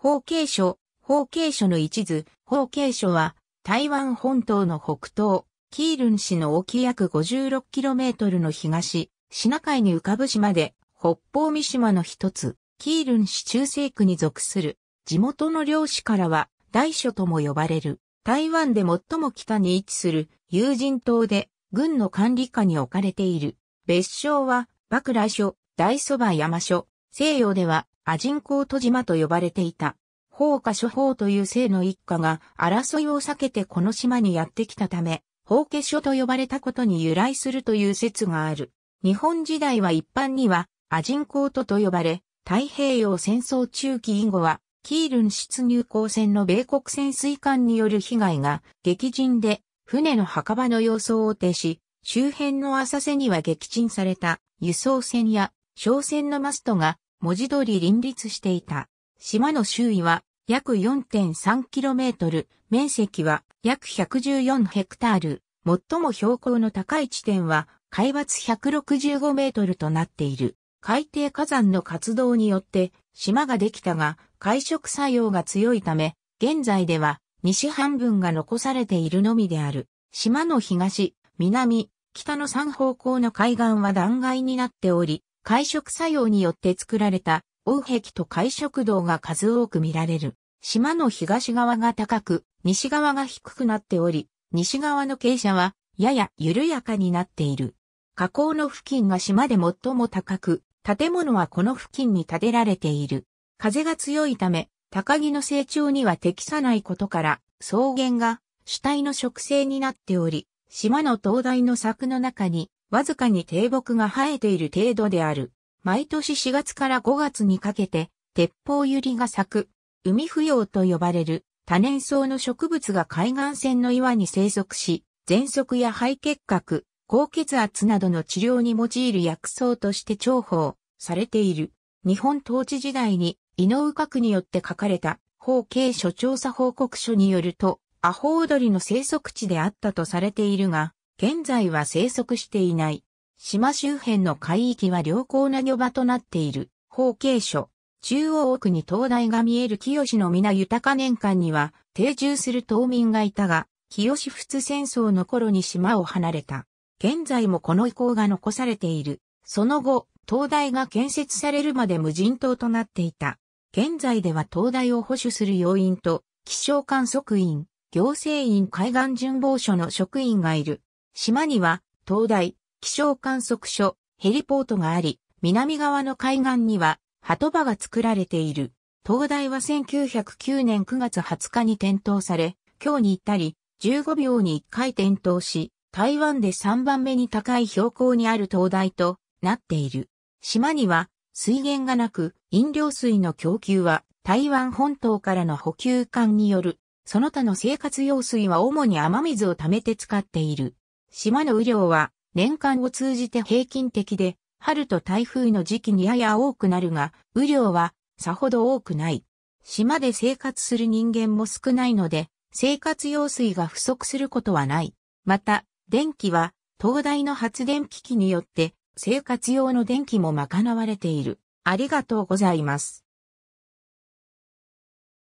法慶書、法慶書の一図、法慶書は、台湾本島の北東、キールン市の沖約 56km の東、シナ海に浮かぶ島で、北方三島の一つ、キールン市中西区に属する、地元の漁師からは、大書とも呼ばれる、台湾で最も北に位置する、有人島で、軍の管理下に置かれている。別称は、爆来書、大蕎麦山書。西洋では、アジンコート島と呼ばれていた。放火諸法という姓の一家が争いを避けてこの島にやってきたため、放家諸と呼ばれたことに由来するという説がある。日本時代は一般にはアジンコートと呼ばれ、太平洋戦争中期以後は、キールン出入港船の米国潜水艦による被害が激甚で、船の墓場の様相を呈し、周辺の浅瀬には撃沈された輸送船や商船のマストが文字通り林立していた。島の周囲は約 4.3km、面積は約114ヘクタール、最も標高の高い地点は海抜165メートルとなっている。海底火山の活動によって島ができたが、海食作用が強いため、現在では西半分が残されているのみである。島の東、南、北の三方向の海岸は断崖になっており、会食作用によって作られた、王壁と会食道が数多く見られる。島の東側が高く、西側が低くなっており、西側の傾斜は、やや緩やかになっている。河口の付近が島で最も高く、建物はこの付近に建てられている。風が強いため、高木の成長には適さないことから、草原が主体の植生になっており、島の灯台の柵の中にわずかに低木が生えている程度である。毎年4月から5月にかけて、鉄砲ゆりが咲く、海不要と呼ばれる多年草の植物が海岸線の岩に生息し、喘息や肺結核、高血圧などの治療に用いる薬草として重宝されている。日本統治時代に井上閣によって書かれた法経所調査報告書によると、アホウドリの生息地であったとされているが、現在は生息していない。島周辺の海域は良好な漁場となっている。法形所。中央奥に灯台が見える清の皆豊か年間には定住する島民がいたが、清仏戦争の頃に島を離れた。現在もこの遺構が残されている。その後、灯台が建設されるまで無人島となっていた。現在では灯台を保守する要員と、気象観測員、行政院海岸巡防署の職員がいる。島には、灯台、気象観測所、ヘリポートがあり、南側の海岸には、鳩場が作られている。灯台は1909年9月20日に点灯され、今日に至り、15秒に1回点灯し、台湾で3番目に高い標高にある灯台となっている。島には水源がなく、飲料水の供給は台湾本島からの補給艦による、その他の生活用水は主に雨水を貯めて使っている。島の雨量は年間を通じて平均的で、春と台風の時期にやや多くなるが、雨量はさほど多くない。島で生活する人間も少ないので、生活用水が不足することはない。また、電気は東大の発電機器によって生活用の電気も賄われている。ありがとうございます。